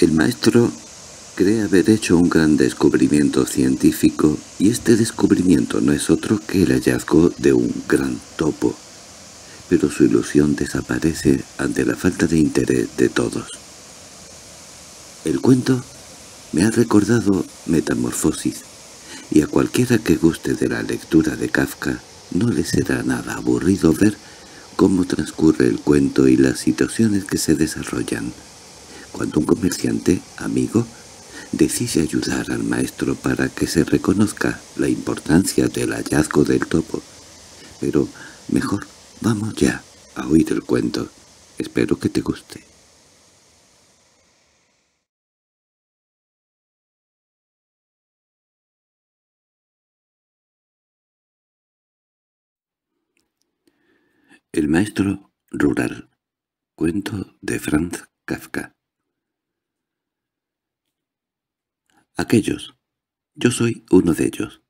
El maestro cree haber hecho un gran descubrimiento científico y este descubrimiento no es otro que el hallazgo de un gran topo, pero su ilusión desaparece ante la falta de interés de todos. El cuento me ha recordado Metamorfosis, y a cualquiera que guste de la lectura de Kafka no le será nada aburrido ver cómo transcurre el cuento y las situaciones que se desarrollan cuando un comerciante, amigo, decide ayudar al maestro para que se reconozca la importancia del hallazgo del topo. Pero mejor vamos ya a oír el cuento. Espero que te guste. El maestro rural. Cuento de Franz Kafka. Aquellos, yo soy uno de ellos,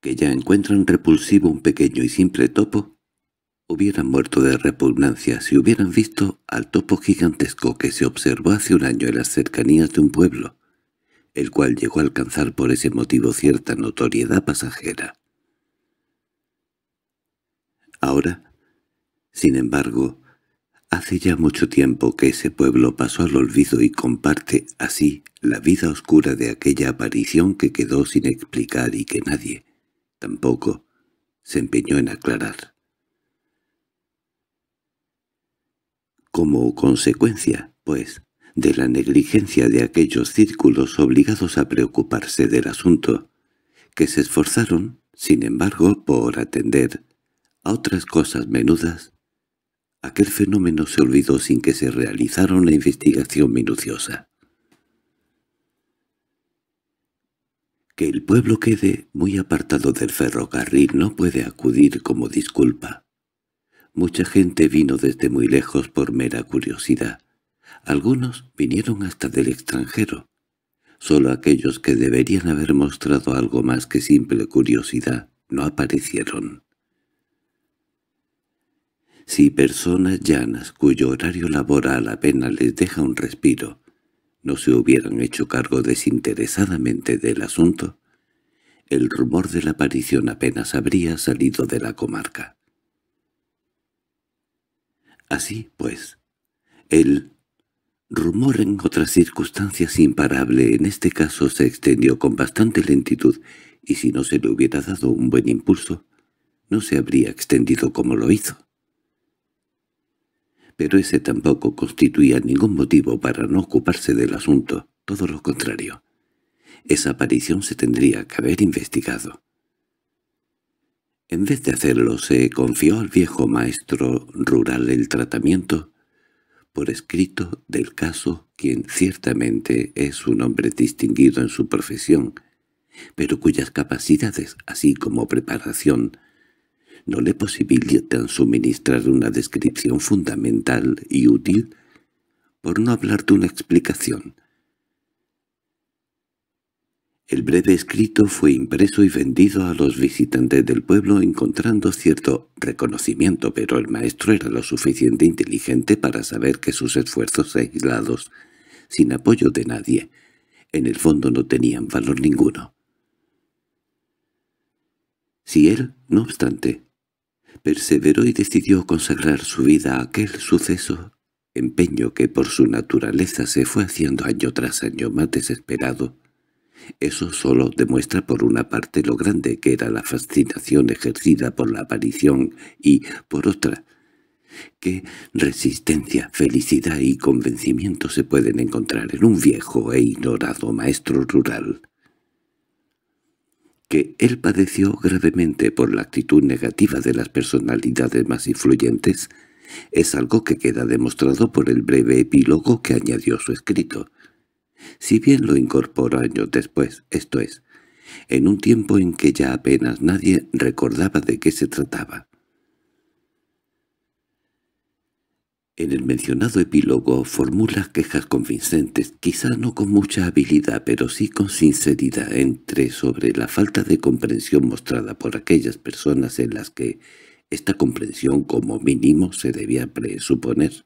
que ya encuentran repulsivo un pequeño y simple topo, hubieran muerto de repugnancia si hubieran visto al topo gigantesco que se observó hace un año en las cercanías de un pueblo, el cual llegó a alcanzar por ese motivo cierta notoriedad pasajera. Ahora, sin embargo, Hace ya mucho tiempo que ese pueblo pasó al olvido y comparte, así, la vida oscura de aquella aparición que quedó sin explicar y que nadie, tampoco, se empeñó en aclarar. Como consecuencia, pues, de la negligencia de aquellos círculos obligados a preocuparse del asunto, que se esforzaron, sin embargo, por atender a otras cosas menudas, Aquel fenómeno se olvidó sin que se realizara una investigación minuciosa. Que el pueblo quede muy apartado del ferrocarril no puede acudir como disculpa. Mucha gente vino desde muy lejos por mera curiosidad. Algunos vinieron hasta del extranjero. Solo aquellos que deberían haber mostrado algo más que simple curiosidad no aparecieron si personas llanas cuyo horario laboral apenas les deja un respiro no se hubieran hecho cargo desinteresadamente del asunto, el rumor de la aparición apenas habría salido de la comarca. Así, pues, el rumor en otras circunstancias imparable en este caso se extendió con bastante lentitud y si no se le hubiera dado un buen impulso, no se habría extendido como lo hizo pero ese tampoco constituía ningún motivo para no ocuparse del asunto, todo lo contrario. Esa aparición se tendría que haber investigado. En vez de hacerlo, se confió al viejo maestro rural el tratamiento por escrito del caso, quien ciertamente es un hombre distinguido en su profesión, pero cuyas capacidades, así como preparación, no le posibilitan suministrar una descripción fundamental y útil, por no hablar de una explicación. El breve escrito fue impreso y vendido a los visitantes del pueblo encontrando cierto reconocimiento, pero el maestro era lo suficiente inteligente para saber que sus esfuerzos aislados, sin apoyo de nadie, en el fondo no tenían valor ninguno. Si él, no obstante, perseveró y decidió consagrar su vida a aquel suceso, empeño que por su naturaleza se fue haciendo año tras año más desesperado. Eso solo demuestra por una parte lo grande que era la fascinación ejercida por la aparición y, por otra, qué resistencia, felicidad y convencimiento se pueden encontrar en un viejo e ignorado maestro rural que él padeció gravemente por la actitud negativa de las personalidades más influyentes, es algo que queda demostrado por el breve epílogo que añadió su escrito. Si bien lo incorporó años después, esto es, en un tiempo en que ya apenas nadie recordaba de qué se trataba. En el mencionado epílogo formula quejas convincentes, quizá no con mucha habilidad, pero sí con sinceridad entre sobre la falta de comprensión mostrada por aquellas personas en las que esta comprensión como mínimo se debía presuponer.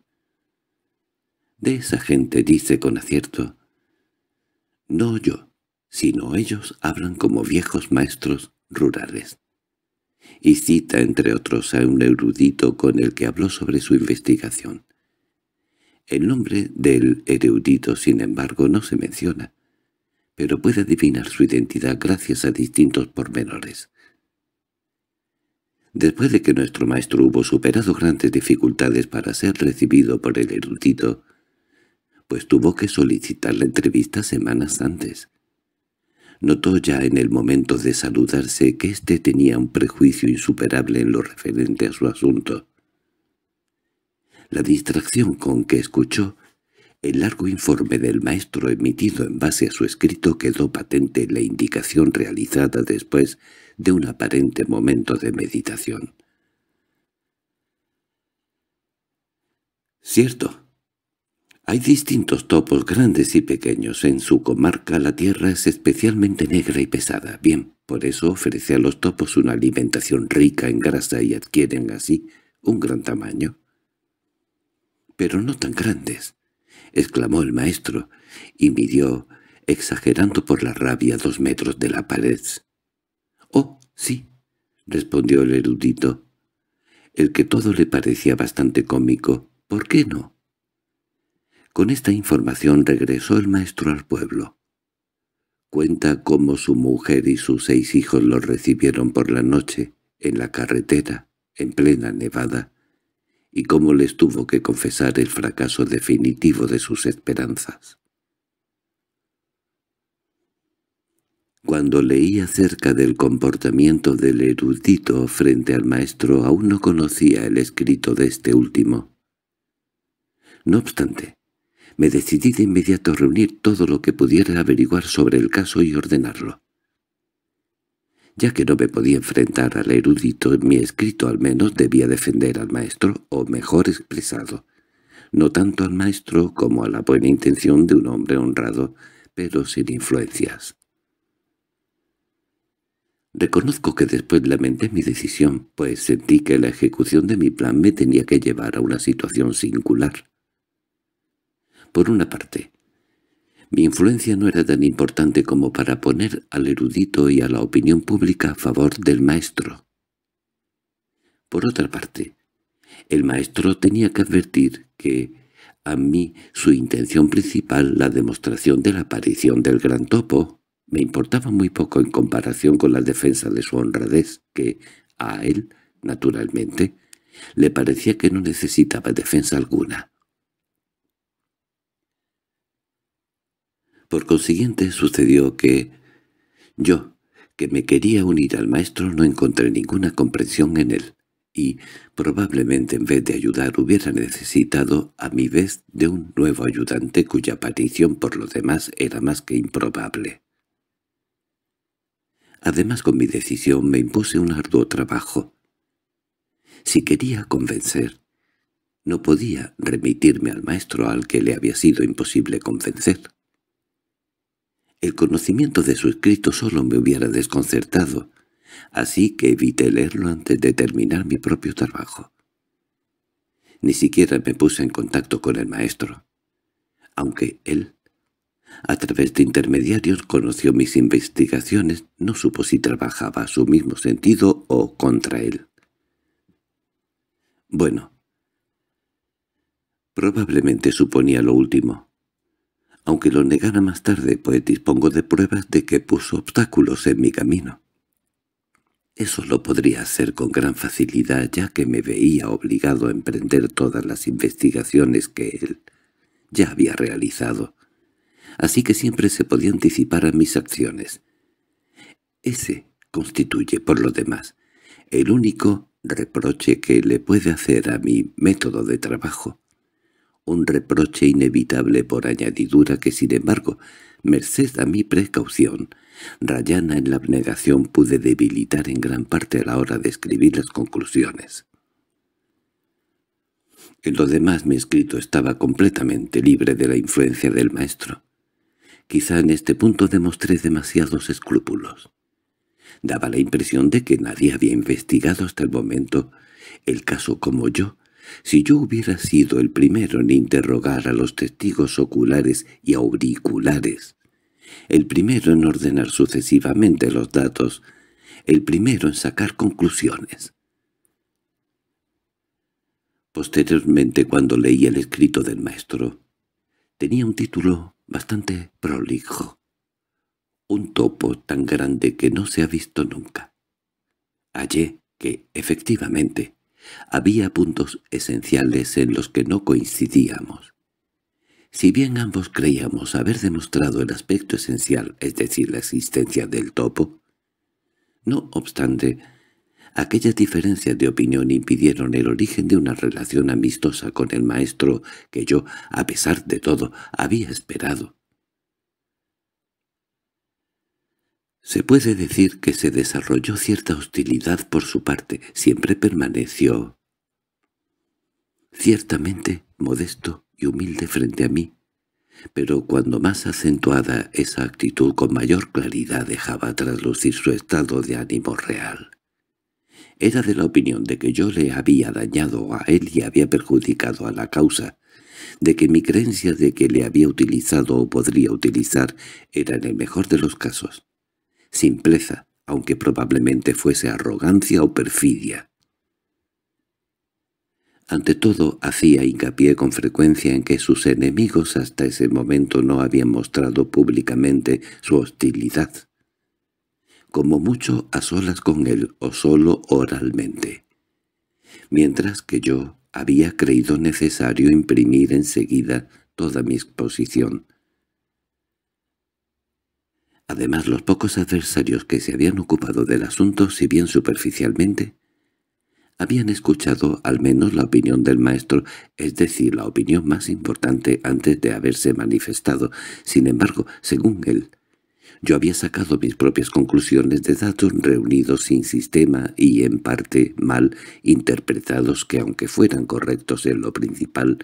De esa gente dice con acierto, «No yo, sino ellos hablan como viejos maestros rurales» y cita entre otros a un erudito con el que habló sobre su investigación. El nombre del erudito, sin embargo, no se menciona, pero puede adivinar su identidad gracias a distintos pormenores. Después de que nuestro maestro hubo superado grandes dificultades para ser recibido por el erudito, pues tuvo que solicitar la entrevista semanas antes, Notó ya en el momento de saludarse que éste tenía un prejuicio insuperable en lo referente a su asunto. La distracción con que escuchó el largo informe del maestro emitido en base a su escrito quedó patente en la indicación realizada después de un aparente momento de meditación. «Cierto», hay distintos topos grandes y pequeños. En su comarca la tierra es especialmente negra y pesada. Bien, por eso ofrece a los topos una alimentación rica en grasa y adquieren así un gran tamaño. —Pero no tan grandes —exclamó el maestro, y midió, exagerando por la rabia, dos metros de la pared. —Oh, sí —respondió el erudito, el que todo le parecía bastante cómico. —¿Por qué no? Con esta información regresó el maestro al pueblo. Cuenta cómo su mujer y sus seis hijos lo recibieron por la noche, en la carretera, en plena nevada, y cómo les tuvo que confesar el fracaso definitivo de sus esperanzas. Cuando leía acerca del comportamiento del erudito frente al maestro aún no conocía el escrito de este último. No obstante, me decidí de inmediato reunir todo lo que pudiera averiguar sobre el caso y ordenarlo. Ya que no me podía enfrentar al erudito en mi escrito, al menos debía defender al maestro, o mejor expresado, no tanto al maestro como a la buena intención de un hombre honrado, pero sin influencias. Reconozco que después lamenté mi decisión, pues sentí que la ejecución de mi plan me tenía que llevar a una situación singular. Por una parte, mi influencia no era tan importante como para poner al erudito y a la opinión pública a favor del maestro. Por otra parte, el maestro tenía que advertir que, a mí, su intención principal, la demostración de la aparición del gran topo, me importaba muy poco en comparación con la defensa de su honradez, que, a él, naturalmente, le parecía que no necesitaba defensa alguna. Por consiguiente sucedió que yo, que me quería unir al maestro, no encontré ninguna comprensión en él, y probablemente en vez de ayudar hubiera necesitado a mi vez de un nuevo ayudante cuya aparición por lo demás era más que improbable. Además con mi decisión me impuse un arduo trabajo. Si quería convencer, no podía remitirme al maestro al que le había sido imposible convencer. El conocimiento de su escrito solo me hubiera desconcertado, así que evité leerlo antes de terminar mi propio trabajo. Ni siquiera me puse en contacto con el maestro, aunque él, a través de intermediarios, conoció mis investigaciones, no supo si trabajaba a su mismo sentido o contra él. Bueno, probablemente suponía lo último aunque lo negara más tarde, pues dispongo de pruebas de que puso obstáculos en mi camino. Eso lo podría hacer con gran facilidad ya que me veía obligado a emprender todas las investigaciones que él ya había realizado, así que siempre se podía anticipar a mis acciones. Ese constituye, por lo demás, el único reproche que le puede hacer a mi método de trabajo un reproche inevitable por añadidura que, sin embargo, merced a mi precaución, rayana en la abnegación pude debilitar en gran parte a la hora de escribir las conclusiones. En lo demás mi escrito estaba completamente libre de la influencia del maestro. Quizá en este punto demostré demasiados escrúpulos. Daba la impresión de que nadie había investigado hasta el momento el caso como yo, si yo hubiera sido el primero en interrogar a los testigos oculares y auriculares, el primero en ordenar sucesivamente los datos, el primero en sacar conclusiones. Posteriormente, cuando leí el escrito del maestro, tenía un título bastante prolijo. Un topo tan grande que no se ha visto nunca. Hallé que, efectivamente, había puntos esenciales en los que no coincidíamos. Si bien ambos creíamos haber demostrado el aspecto esencial, es decir, la existencia del topo, no obstante, aquellas diferencias de opinión impidieron el origen de una relación amistosa con el maestro que yo, a pesar de todo, había esperado. Se puede decir que se desarrolló cierta hostilidad por su parte, siempre permaneció ciertamente modesto y humilde frente a mí, pero cuando más acentuada esa actitud con mayor claridad dejaba traslucir su estado de ánimo real. Era de la opinión de que yo le había dañado a él y había perjudicado a la causa, de que mi creencia de que le había utilizado o podría utilizar era en el mejor de los casos simpleza, aunque probablemente fuese arrogancia o perfidia. Ante todo, hacía hincapié con frecuencia en que sus enemigos hasta ese momento no habían mostrado públicamente su hostilidad, como mucho a solas con él o solo oralmente, mientras que yo había creído necesario imprimir enseguida toda mi exposición, Además, los pocos adversarios que se habían ocupado del asunto, si bien superficialmente, habían escuchado al menos la opinión del maestro, es decir, la opinión más importante antes de haberse manifestado. Sin embargo, según él, yo había sacado mis propias conclusiones de datos reunidos sin sistema y en parte mal interpretados que, aunque fueran correctos en lo principal,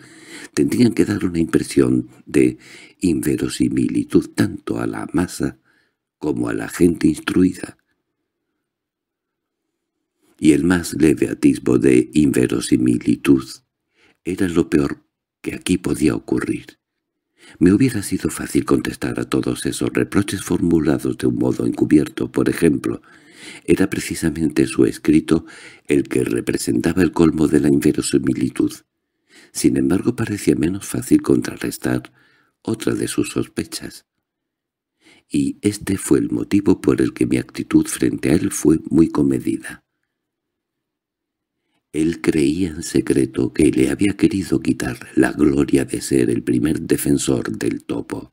tendrían que dar una impresión de inverosimilitud tanto a la masa como a la gente instruida. Y el más leve atisbo de inverosimilitud era lo peor que aquí podía ocurrir. Me hubiera sido fácil contestar a todos esos reproches formulados de un modo encubierto, por ejemplo. Era precisamente su escrito el que representaba el colmo de la inverosimilitud. Sin embargo, parecía menos fácil contrarrestar otra de sus sospechas y este fue el motivo por el que mi actitud frente a él fue muy comedida. Él creía en secreto que le había querido quitar la gloria de ser el primer defensor del topo.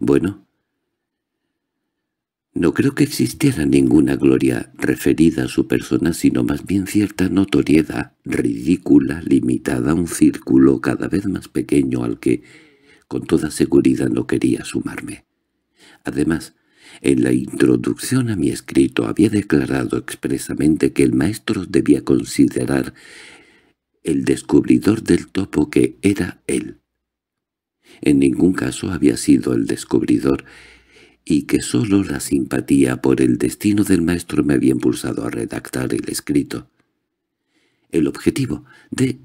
Bueno, no creo que existiera ninguna gloria referida a su persona, sino más bien cierta notoriedad ridícula limitada a un círculo cada vez más pequeño al que con toda seguridad no quería sumarme. Además, en la introducción a mi escrito había declarado expresamente que el maestro debía considerar el descubridor del topo que era él. En ningún caso había sido el descubridor, y que sólo la simpatía por el destino del maestro me había impulsado a redactar el escrito. El objetivo de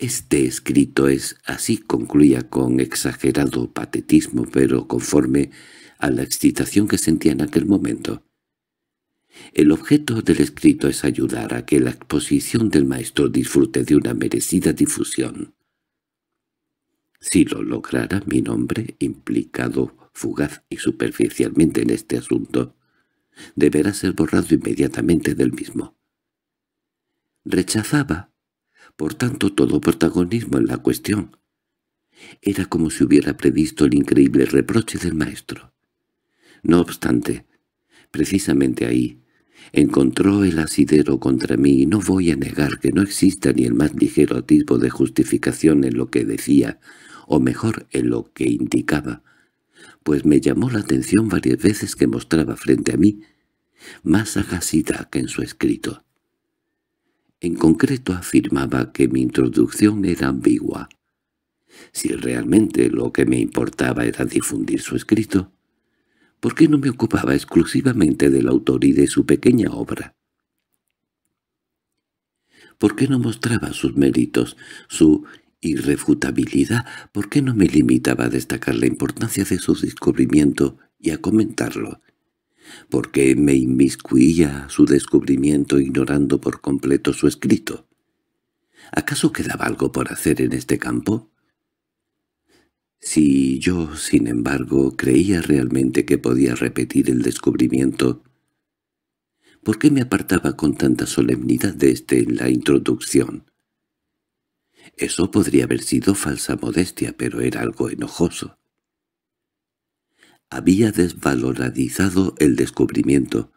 este escrito es así, concluía con exagerado patetismo, pero conforme a la excitación que sentía en aquel momento. El objeto del escrito es ayudar a que la exposición del maestro disfrute de una merecida difusión. Si lo lograra, mi nombre, implicado fugaz y superficialmente en este asunto, deberá ser borrado inmediatamente del mismo. Rechazaba por tanto todo protagonismo en la cuestión. Era como si hubiera previsto el increíble reproche del maestro. No obstante, precisamente ahí, encontró el asidero contra mí y no voy a negar que no exista ni el más ligero atisbo de justificación en lo que decía, o mejor en lo que indicaba, pues me llamó la atención varias veces que mostraba frente a mí más sagacidad que en su escrito. En concreto afirmaba que mi introducción era ambigua. Si realmente lo que me importaba era difundir su escrito, ¿por qué no me ocupaba exclusivamente del autor y de su pequeña obra? ¿Por qué no mostraba sus méritos, su irrefutabilidad? ¿Por qué no me limitaba a destacar la importancia de su descubrimiento y a comentarlo? ¿Por qué me inmiscuía su descubrimiento ignorando por completo su escrito. ¿Acaso quedaba algo por hacer en este campo? Si yo, sin embargo, creía realmente que podía repetir el descubrimiento, ¿por qué me apartaba con tanta solemnidad de este en la introducción? Eso podría haber sido falsa modestia, pero era algo enojoso había desvalorizado el descubrimiento.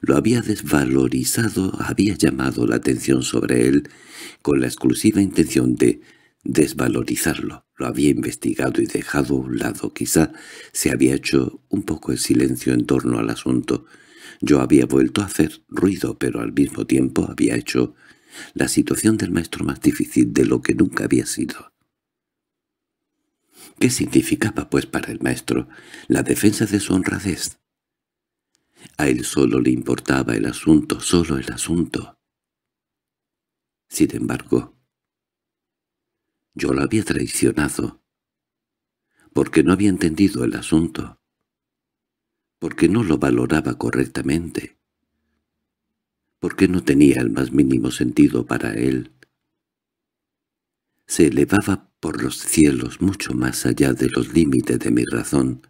Lo había desvalorizado, había llamado la atención sobre él con la exclusiva intención de desvalorizarlo. Lo había investigado y dejado a un lado. Quizá se había hecho un poco el silencio en torno al asunto. Yo había vuelto a hacer ruido, pero al mismo tiempo había hecho la situación del maestro más difícil de lo que nunca había sido. ¿Qué significaba, pues, para el maestro la defensa de su honradez? A él solo le importaba el asunto, solo el asunto. Sin embargo, yo lo había traicionado, porque no había entendido el asunto, porque no lo valoraba correctamente, porque no tenía el más mínimo sentido para él, se elevaba por los cielos mucho más allá de los límites de mi razón.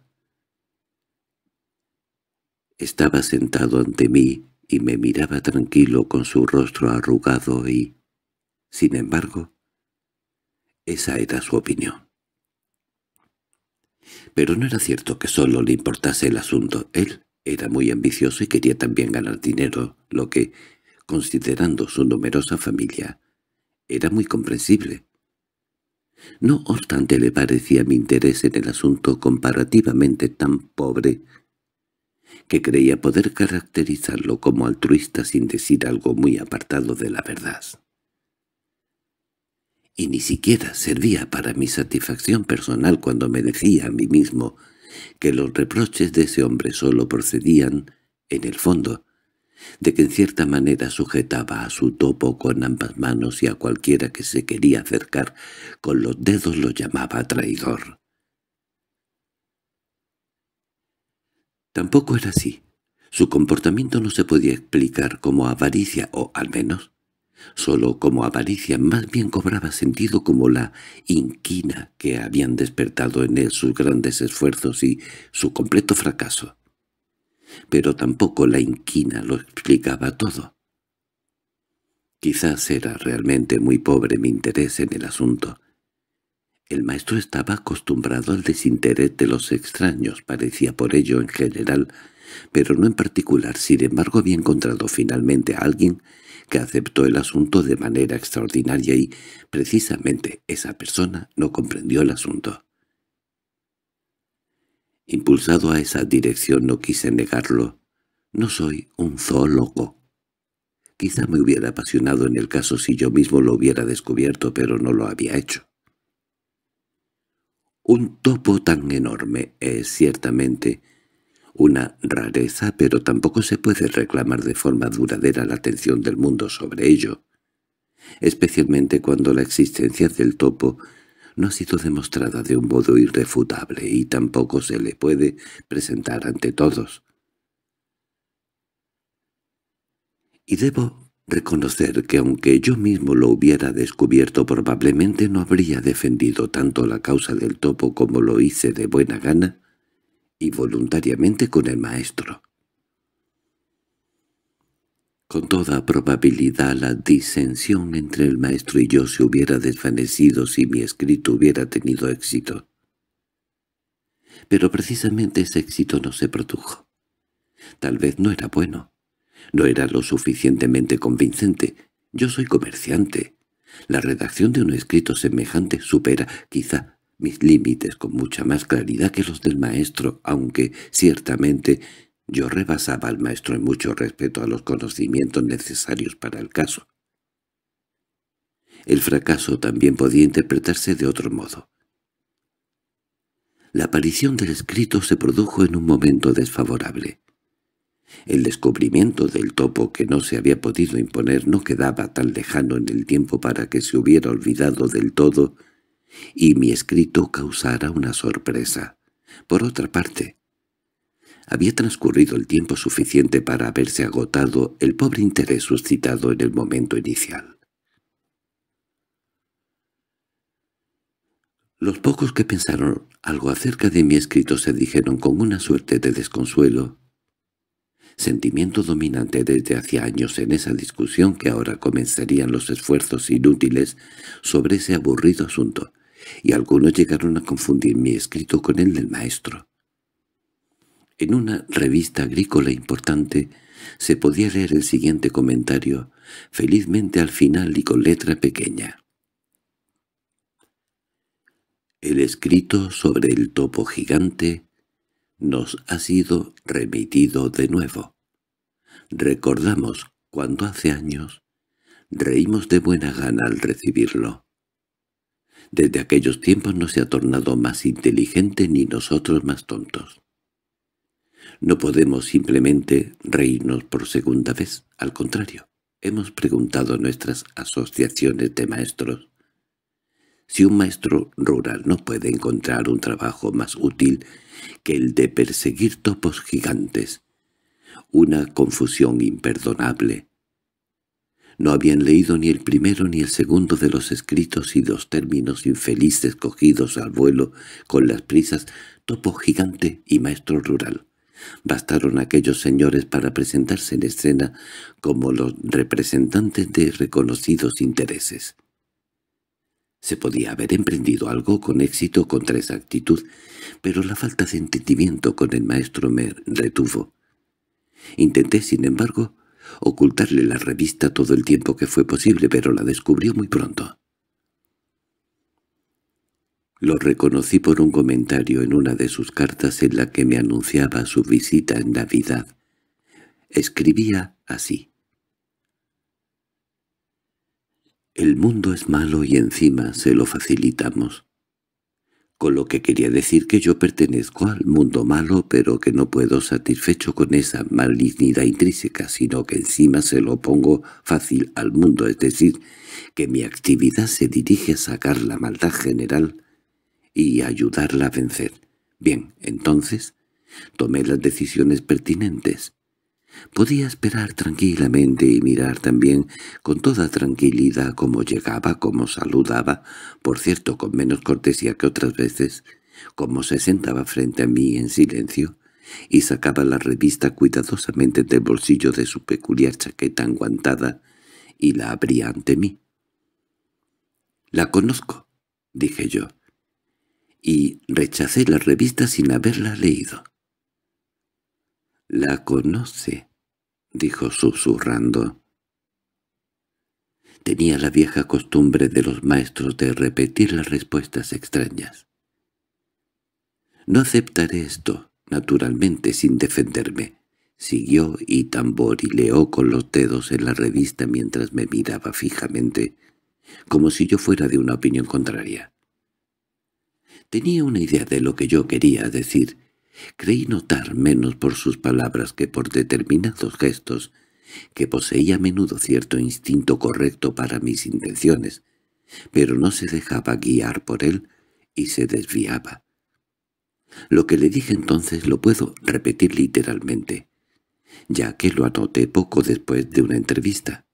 Estaba sentado ante mí y me miraba tranquilo con su rostro arrugado y, sin embargo, esa era su opinión. Pero no era cierto que solo le importase el asunto. Él era muy ambicioso y quería también ganar dinero, lo que, considerando su numerosa familia, era muy comprensible. No obstante le parecía mi interés en el asunto comparativamente tan pobre que creía poder caracterizarlo como altruista sin decir algo muy apartado de la verdad. Y ni siquiera servía para mi satisfacción personal cuando me decía a mí mismo que los reproches de ese hombre solo procedían, en el fondo, de que en cierta manera sujetaba a su topo con ambas manos y a cualquiera que se quería acercar con los dedos lo llamaba traidor. Tampoco era así. Su comportamiento no se podía explicar como avaricia, o al menos, solo como avaricia, más bien cobraba sentido como la inquina que habían despertado en él sus grandes esfuerzos y su completo fracaso pero tampoco la inquina lo explicaba todo. Quizás era realmente muy pobre mi interés en el asunto. El maestro estaba acostumbrado al desinterés de los extraños, parecía por ello en general, pero no en particular. Sin embargo, había encontrado finalmente a alguien que aceptó el asunto de manera extraordinaria y, precisamente, esa persona no comprendió el asunto. Impulsado a esa dirección no quise negarlo. No soy un zoólogo. Quizá me hubiera apasionado en el caso si yo mismo lo hubiera descubierto, pero no lo había hecho. Un topo tan enorme es ciertamente una rareza, pero tampoco se puede reclamar de forma duradera la atención del mundo sobre ello, especialmente cuando la existencia del topo no ha sido demostrada de un modo irrefutable y tampoco se le puede presentar ante todos. Y debo reconocer que aunque yo mismo lo hubiera descubierto probablemente no habría defendido tanto la causa del topo como lo hice de buena gana y voluntariamente con el maestro. Con toda probabilidad la disensión entre el maestro y yo se hubiera desvanecido si mi escrito hubiera tenido éxito. Pero precisamente ese éxito no se produjo. Tal vez no era bueno. No era lo suficientemente convincente. Yo soy comerciante. La redacción de un escrito semejante supera, quizá, mis límites con mucha más claridad que los del maestro, aunque, ciertamente, yo rebasaba al maestro en mucho respeto a los conocimientos necesarios para el caso. El fracaso también podía interpretarse de otro modo. La aparición del escrito se produjo en un momento desfavorable. El descubrimiento del topo que no se había podido imponer no quedaba tan lejano en el tiempo para que se hubiera olvidado del todo y mi escrito causara una sorpresa. Por otra parte, había transcurrido el tiempo suficiente para haberse agotado el pobre interés suscitado en el momento inicial. Los pocos que pensaron algo acerca de mi escrito se dijeron con una suerte de desconsuelo, sentimiento dominante desde hacía años en esa discusión que ahora comenzarían los esfuerzos inútiles sobre ese aburrido asunto, y algunos llegaron a confundir mi escrito con el del maestro. En una revista agrícola importante se podía leer el siguiente comentario, felizmente al final y con letra pequeña. El escrito sobre el topo gigante nos ha sido remitido de nuevo. Recordamos cuando hace años reímos de buena gana al recibirlo. Desde aquellos tiempos no se ha tornado más inteligente ni nosotros más tontos. No podemos simplemente reírnos por segunda vez, al contrario. Hemos preguntado a nuestras asociaciones de maestros. Si un maestro rural no puede encontrar un trabajo más útil que el de perseguir topos gigantes, una confusión imperdonable. No habían leído ni el primero ni el segundo de los escritos y dos términos infelices cogidos al vuelo con las prisas topo gigante y maestro rural. Bastaron aquellos señores para presentarse en escena como los representantes de reconocidos intereses. Se podía haber emprendido algo con éxito contra esa actitud, pero la falta de entendimiento con el maestro me retuvo. Intenté, sin embargo, ocultarle la revista todo el tiempo que fue posible, pero la descubrió muy pronto. Lo reconocí por un comentario en una de sus cartas en la que me anunciaba su visita en Navidad. Escribía así. El mundo es malo y encima se lo facilitamos. Con lo que quería decir que yo pertenezco al mundo malo, pero que no puedo satisfecho con esa malignidad intrínseca, sino que encima se lo pongo fácil al mundo, es decir, que mi actividad se dirige a sacar la maldad general y ayudarla a vencer. Bien, entonces, tomé las decisiones pertinentes. Podía esperar tranquilamente y mirar también con toda tranquilidad cómo llegaba, cómo saludaba, por cierto con menos cortesía que otras veces, cómo se sentaba frente a mí en silencio, y sacaba la revista cuidadosamente del bolsillo de su peculiar chaqueta enguantada y la abría ante mí. «La conozco», dije yo y rechacé la revista sin haberla leído. —La conoce —dijo susurrando. Tenía la vieja costumbre de los maestros de repetir las respuestas extrañas. —No aceptaré esto, naturalmente, sin defenderme —siguió y tamborileó con los dedos en la revista mientras me miraba fijamente, como si yo fuera de una opinión contraria. Tenía una idea de lo que yo quería decir. Creí notar menos por sus palabras que por determinados gestos, que poseía a menudo cierto instinto correcto para mis intenciones, pero no se dejaba guiar por él y se desviaba. Lo que le dije entonces lo puedo repetir literalmente, ya que lo anoté poco después de una entrevista.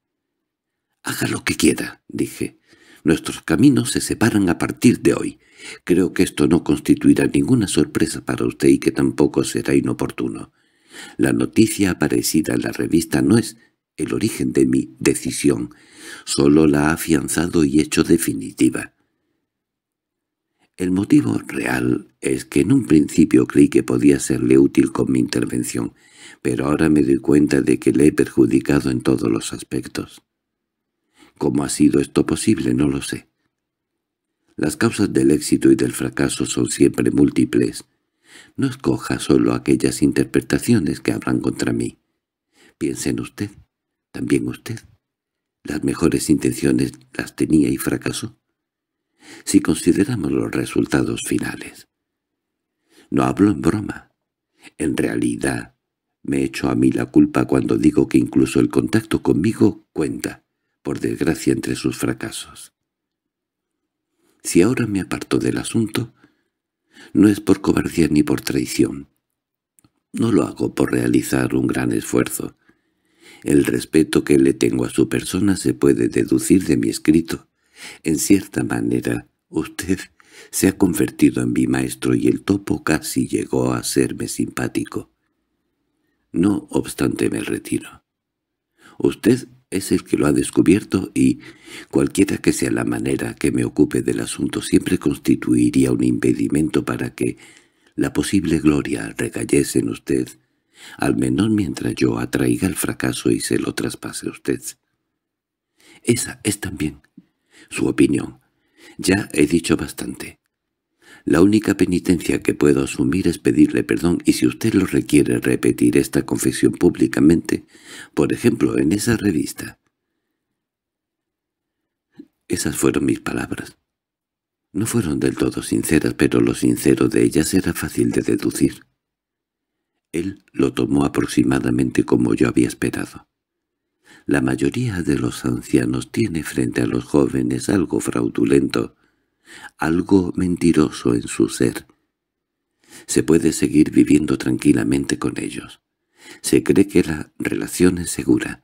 «Haga lo que quiera», dije. Nuestros caminos se separan a partir de hoy. Creo que esto no constituirá ninguna sorpresa para usted y que tampoco será inoportuno. La noticia aparecida en la revista no es el origen de mi decisión, solo la ha afianzado y hecho definitiva. El motivo real es que en un principio creí que podía serle útil con mi intervención, pero ahora me doy cuenta de que le he perjudicado en todos los aspectos. ¿Cómo ha sido esto posible? No lo sé. Las causas del éxito y del fracaso son siempre múltiples. No escoja solo aquellas interpretaciones que hablan contra mí. piensen en usted, también usted. Las mejores intenciones las tenía y fracasó. Si consideramos los resultados finales. No hablo en broma. En realidad, me echo a mí la culpa cuando digo que incluso el contacto conmigo cuenta por desgracia entre sus fracasos. Si ahora me aparto del asunto, no es por cobardía ni por traición. No lo hago por realizar un gran esfuerzo. El respeto que le tengo a su persona se puede deducir de mi escrito. En cierta manera, usted se ha convertido en mi maestro y el topo casi llegó a serme simpático. No obstante me retiro. Usted es el que lo ha descubierto y, cualquiera que sea la manera que me ocupe del asunto, siempre constituiría un impedimento para que la posible gloria recayese en usted, al menos mientras yo atraiga el fracaso y se lo traspase a usted. Esa es también su opinión. Ya he dicho bastante. La única penitencia que puedo asumir es pedirle perdón y si usted lo requiere repetir esta confesión públicamente, por ejemplo, en esa revista. Esas fueron mis palabras. No fueron del todo sinceras, pero lo sincero de ellas era fácil de deducir. Él lo tomó aproximadamente como yo había esperado. La mayoría de los ancianos tiene frente a los jóvenes algo fraudulento algo mentiroso en su ser. Se puede seguir viviendo tranquilamente con ellos. Se cree que la relación es segura.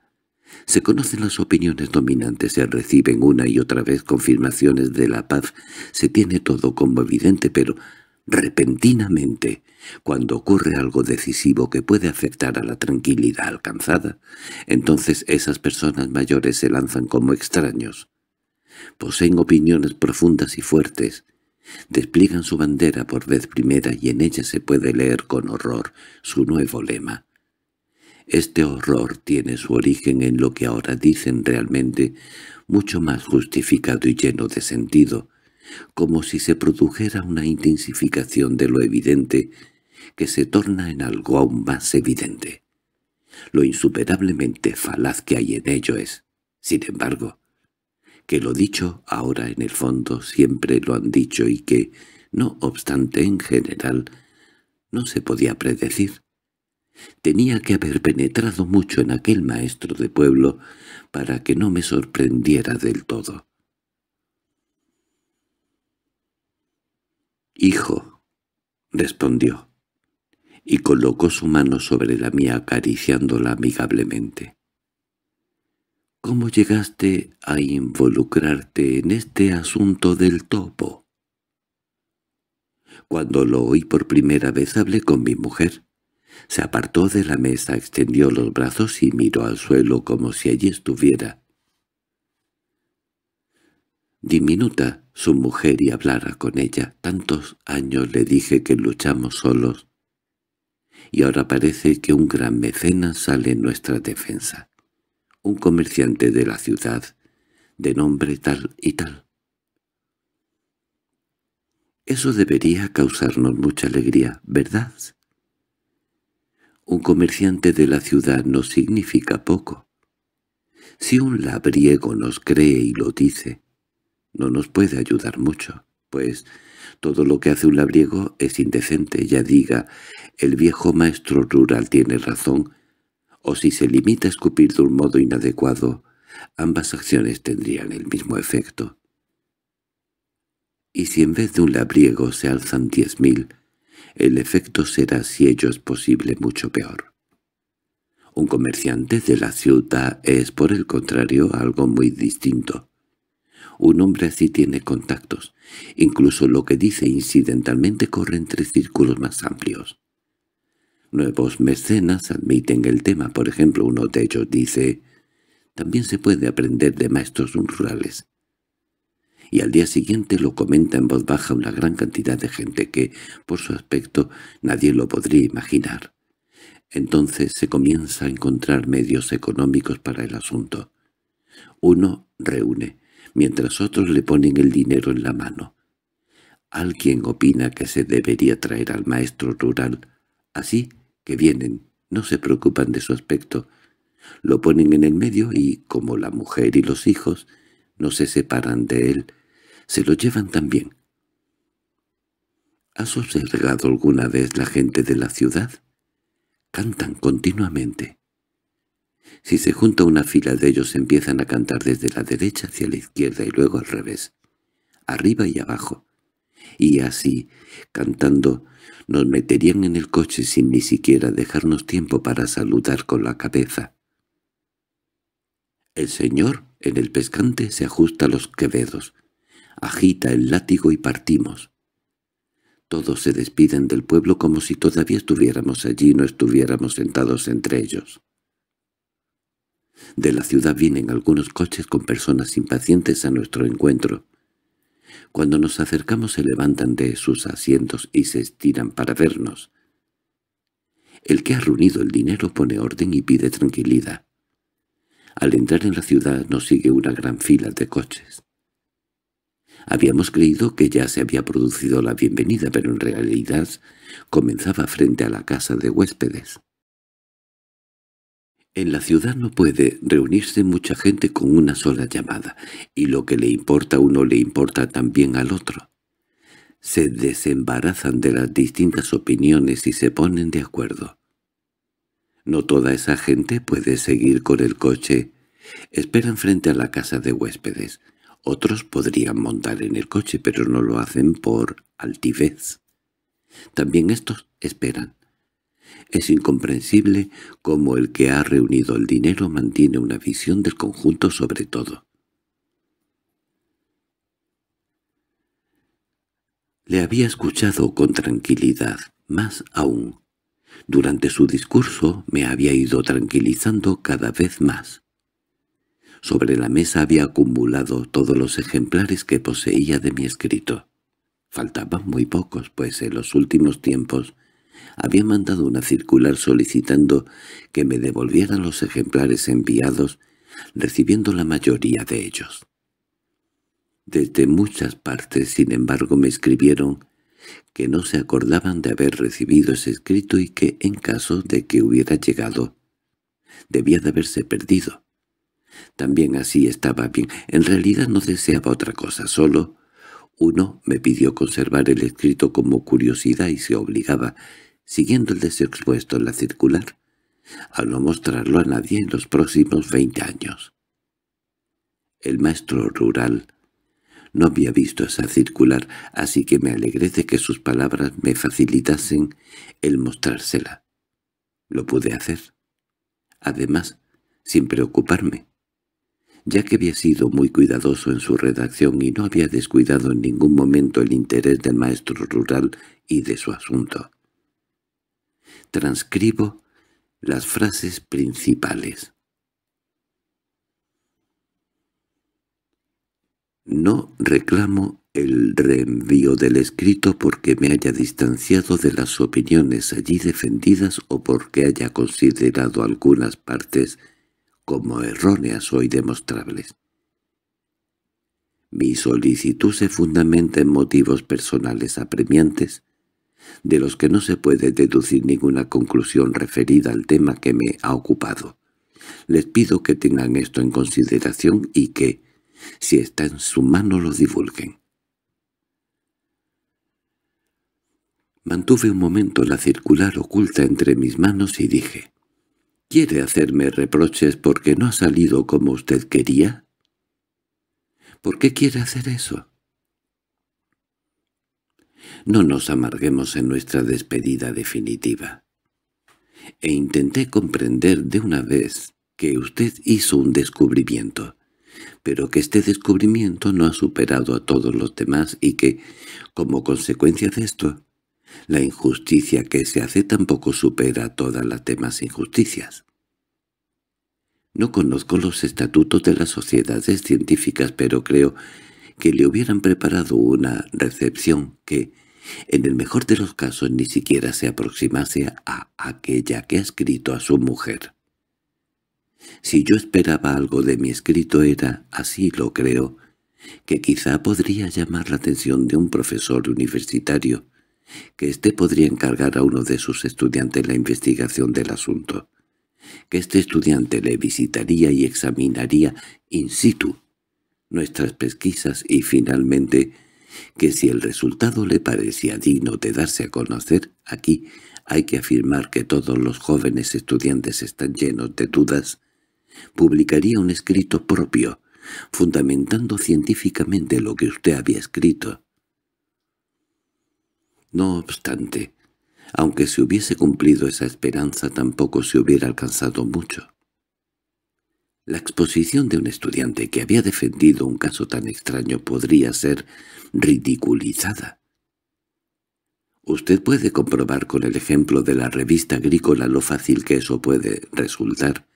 Se conocen las opiniones dominantes, se reciben una y otra vez confirmaciones de la paz, se tiene todo como evidente, pero repentinamente, cuando ocurre algo decisivo que puede afectar a la tranquilidad alcanzada, entonces esas personas mayores se lanzan como extraños, poseen opiniones profundas y fuertes, despliegan su bandera por vez primera y en ella se puede leer con horror su nuevo lema. Este horror tiene su origen en lo que ahora dicen realmente, mucho más justificado y lleno de sentido, como si se produjera una intensificación de lo evidente que se torna en algo aún más evidente. Lo insuperablemente falaz que hay en ello es, sin embargo, que lo dicho ahora en el fondo siempre lo han dicho y que, no obstante en general, no se podía predecir. Tenía que haber penetrado mucho en aquel maestro de pueblo para que no me sorprendiera del todo. —Hijo —respondió, y colocó su mano sobre la mía acariciándola amigablemente—, ¿Cómo llegaste a involucrarte en este asunto del topo? Cuando lo oí por primera vez hablé con mi mujer. Se apartó de la mesa, extendió los brazos y miró al suelo como si allí estuviera. Diminuta su mujer y hablara con ella. Tantos años le dije que luchamos solos. Y ahora parece que un gran mecena sale en nuestra defensa un comerciante de la ciudad, de nombre tal y tal. Eso debería causarnos mucha alegría, ¿verdad? Un comerciante de la ciudad no significa poco. Si un labriego nos cree y lo dice, no nos puede ayudar mucho, pues todo lo que hace un labriego es indecente, ya diga, el viejo maestro rural tiene razón, o si se limita a escupir de un modo inadecuado, ambas acciones tendrían el mismo efecto. Y si en vez de un labriego se alzan diez mil, el efecto será, si ello es posible, mucho peor. Un comerciante de la ciudad es, por el contrario, algo muy distinto. Un hombre así tiene contactos. Incluso lo que dice incidentalmente corre entre círculos más amplios. Nuevos mecenas admiten el tema, por ejemplo, uno de ellos dice «También se puede aprender de maestros rurales». Y al día siguiente lo comenta en voz baja una gran cantidad de gente que, por su aspecto, nadie lo podría imaginar. Entonces se comienza a encontrar medios económicos para el asunto. Uno reúne, mientras otros le ponen el dinero en la mano. Alguien opina que se debería traer al maestro rural. Así que vienen, no se preocupan de su aspecto. Lo ponen en el medio y, como la mujer y los hijos, no se separan de él, se lo llevan también. ¿Has observado alguna vez la gente de la ciudad? Cantan continuamente. Si se junta una fila de ellos empiezan a cantar desde la derecha hacia la izquierda y luego al revés, arriba y abajo y así, cantando, nos meterían en el coche sin ni siquiera dejarnos tiempo para saludar con la cabeza. El señor, en el pescante, se ajusta los quevedos, agita el látigo y partimos. Todos se despiden del pueblo como si todavía estuviéramos allí y no estuviéramos sentados entre ellos. De la ciudad vienen algunos coches con personas impacientes a nuestro encuentro. Cuando nos acercamos se levantan de sus asientos y se estiran para vernos. El que ha reunido el dinero pone orden y pide tranquilidad. Al entrar en la ciudad nos sigue una gran fila de coches. Habíamos creído que ya se había producido la bienvenida, pero en realidad comenzaba frente a la casa de huéspedes. En la ciudad no puede reunirse mucha gente con una sola llamada, y lo que le importa a uno le importa también al otro. Se desembarazan de las distintas opiniones y se ponen de acuerdo. No toda esa gente puede seguir con el coche. Esperan frente a la casa de huéspedes. Otros podrían montar en el coche, pero no lo hacen por altivez. También estos esperan. Es incomprensible cómo el que ha reunido el dinero mantiene una visión del conjunto sobre todo. Le había escuchado con tranquilidad, más aún. Durante su discurso me había ido tranquilizando cada vez más. Sobre la mesa había acumulado todos los ejemplares que poseía de mi escrito. Faltaban muy pocos, pues en los últimos tiempos había mandado una circular solicitando que me devolvieran los ejemplares enviados, recibiendo la mayoría de ellos. Desde muchas partes, sin embargo, me escribieron que no se acordaban de haber recibido ese escrito y que, en caso de que hubiera llegado, debía de haberse perdido. También así estaba bien. En realidad no deseaba otra cosa, solo uno me pidió conservar el escrito como curiosidad y se obligaba, siguiendo el deseo expuesto en la circular, al no mostrarlo a nadie en los próximos veinte años. El maestro rural no había visto esa circular, así que me alegré de que sus palabras me facilitasen el mostrársela. Lo pude hacer. Además, sin preocuparme, ya que había sido muy cuidadoso en su redacción y no había descuidado en ningún momento el interés del maestro rural y de su asunto. Transcribo las frases principales. No reclamo el reenvío del escrito porque me haya distanciado de las opiniones allí defendidas o porque haya considerado algunas partes como erróneas o indemostrables. Mi solicitud se fundamenta en motivos personales apremiantes de los que no se puede deducir ninguna conclusión referida al tema que me ha ocupado. Les pido que tengan esto en consideración y que, si está en su mano, lo divulguen. Mantuve un momento la circular oculta entre mis manos y dije, ¿Quiere hacerme reproches porque no ha salido como usted quería? ¿Por qué quiere hacer eso? No nos amarguemos en nuestra despedida definitiva. E intenté comprender de una vez que usted hizo un descubrimiento, pero que este descubrimiento no ha superado a todos los demás y que, como consecuencia de esto, la injusticia que se hace tampoco supera todas las demás injusticias. No conozco los estatutos de las sociedades científicas, pero creo que le hubieran preparado una recepción que, en el mejor de los casos ni siquiera se aproximase a aquella que ha escrito a su mujer. Si yo esperaba algo de mi escrito era, así lo creo, que quizá podría llamar la atención de un profesor universitario, que éste podría encargar a uno de sus estudiantes la investigación del asunto, que este estudiante le visitaría y examinaría in situ nuestras pesquisas y finalmente que si el resultado le parecía digno de darse a conocer, aquí hay que afirmar que todos los jóvenes estudiantes están llenos de dudas, publicaría un escrito propio, fundamentando científicamente lo que usted había escrito. No obstante, aunque se hubiese cumplido esa esperanza tampoco se hubiera alcanzado mucho. La exposición de un estudiante que había defendido un caso tan extraño podría ser ridiculizada. Usted puede comprobar con el ejemplo de la revista agrícola lo fácil que eso puede resultar.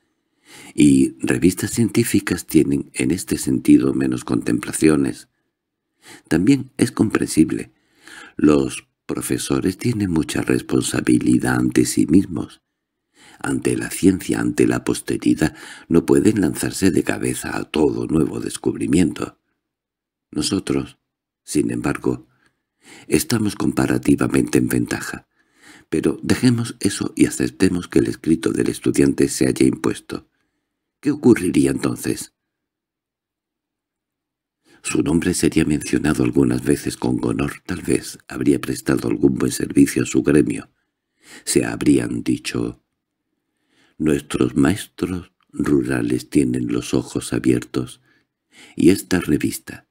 Y revistas científicas tienen en este sentido menos contemplaciones. También es comprensible. Los profesores tienen mucha responsabilidad ante sí mismos ante la ciencia, ante la posteridad, no pueden lanzarse de cabeza a todo nuevo descubrimiento. Nosotros, sin embargo, estamos comparativamente en ventaja. Pero dejemos eso y aceptemos que el escrito del estudiante se haya impuesto. ¿Qué ocurriría entonces? Su nombre sería mencionado algunas veces con honor, tal vez habría prestado algún buen servicio a su gremio. Se habrían dicho Nuestros maestros rurales tienen los ojos abiertos. Y esta revista.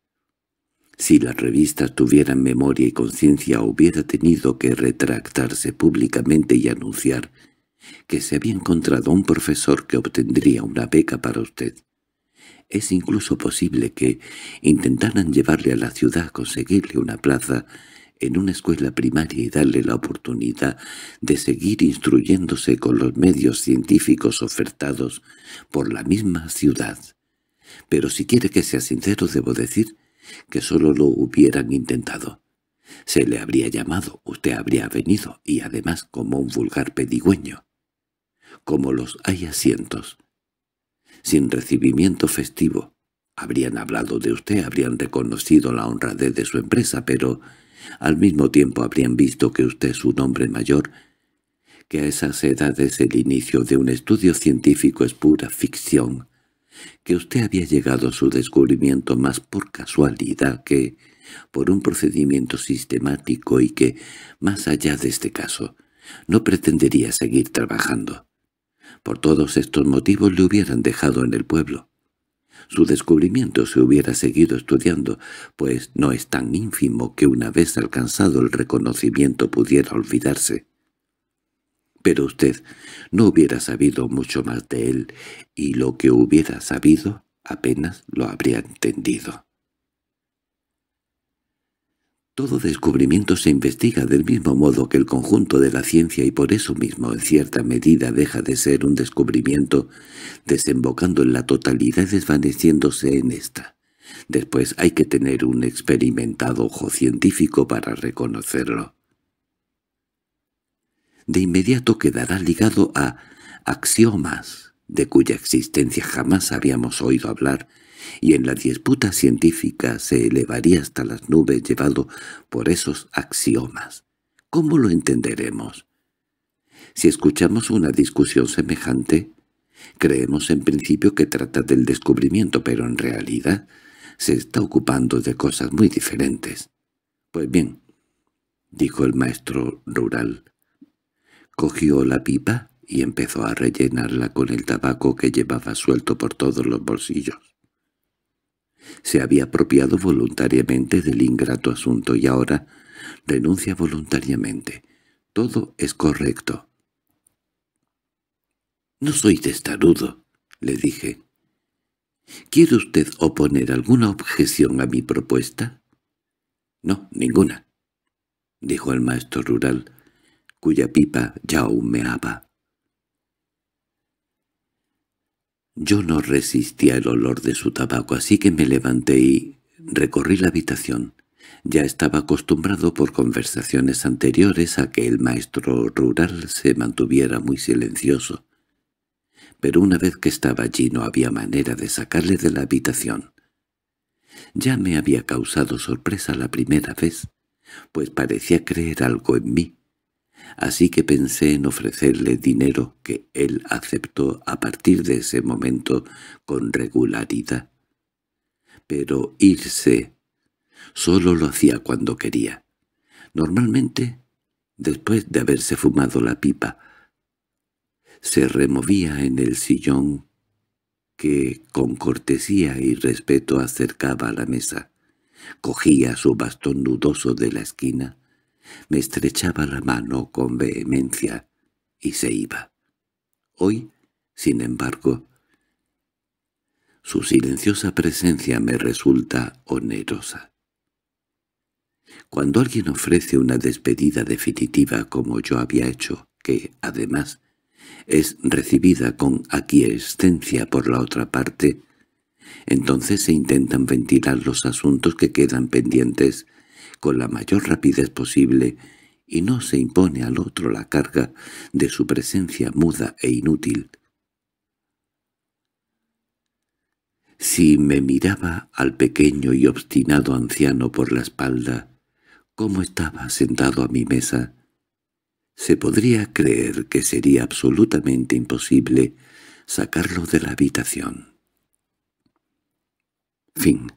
Si las revistas tuvieran memoria y conciencia hubiera tenido que retractarse públicamente y anunciar que se había encontrado un profesor que obtendría una beca para usted. Es incluso posible que intentaran llevarle a la ciudad a conseguirle una plaza en una escuela primaria y darle la oportunidad de seguir instruyéndose con los medios científicos ofertados por la misma ciudad. Pero si quiere que sea sincero debo decir que solo lo hubieran intentado. Se le habría llamado, usted habría venido, y además como un vulgar pedigüeño. Como los hay asientos. Sin recibimiento festivo. Habrían hablado de usted, habrían reconocido la honradez de su empresa, pero al mismo tiempo habrían visto que usted es un hombre mayor, que a esas edades el inicio de un estudio científico es pura ficción, que usted había llegado a su descubrimiento más por casualidad que por un procedimiento sistemático y que, más allá de este caso, no pretendería seguir trabajando. Por todos estos motivos le hubieran dejado en el pueblo. Su descubrimiento se hubiera seguido estudiando, pues no es tan ínfimo que una vez alcanzado el reconocimiento pudiera olvidarse. Pero usted no hubiera sabido mucho más de él, y lo que hubiera sabido apenas lo habría entendido. Todo descubrimiento se investiga del mismo modo que el conjunto de la ciencia y por eso mismo en cierta medida deja de ser un descubrimiento, desembocando en la totalidad y desvaneciéndose en esta. Después hay que tener un experimentado ojo científico para reconocerlo. De inmediato quedará ligado a axiomas de cuya existencia jamás habíamos oído hablar y en la disputa científica se elevaría hasta las nubes llevado por esos axiomas. ¿Cómo lo entenderemos? Si escuchamos una discusión semejante, creemos en principio que trata del descubrimiento, pero en realidad se está ocupando de cosas muy diferentes. Pues bien, dijo el maestro rural, cogió la pipa y empezó a rellenarla con el tabaco que llevaba suelto por todos los bolsillos. Se había apropiado voluntariamente del ingrato asunto y ahora renuncia voluntariamente. Todo es correcto. —No soy testarudo —le dije. —¿Quiere usted oponer alguna objeción a mi propuesta? —No, ninguna —dijo el maestro rural, cuya pipa ya humeaba. Yo no resistía el olor de su tabaco, así que me levanté y recorrí la habitación. Ya estaba acostumbrado por conversaciones anteriores a que el maestro rural se mantuviera muy silencioso. Pero una vez que estaba allí no había manera de sacarle de la habitación. Ya me había causado sorpresa la primera vez, pues parecía creer algo en mí, así que pensé en ofrecerle dinero que él aceptó a partir de ese momento con regularidad. Pero irse solo lo hacía cuando quería. Normalmente, después de haberse fumado la pipa, se removía en el sillón que con cortesía y respeto acercaba a la mesa. Cogía su bastón nudoso de la esquina me estrechaba la mano con vehemencia y se iba. Hoy, sin embargo, su silenciosa presencia me resulta onerosa. Cuando alguien ofrece una despedida definitiva como yo había hecho, que, además, es recibida con aquiescencia por la otra parte, entonces se intentan ventilar los asuntos que quedan pendientes con la mayor rapidez posible y no se impone al otro la carga de su presencia muda e inútil. Si me miraba al pequeño y obstinado anciano por la espalda, cómo estaba sentado a mi mesa, se podría creer que sería absolutamente imposible sacarlo de la habitación. Fin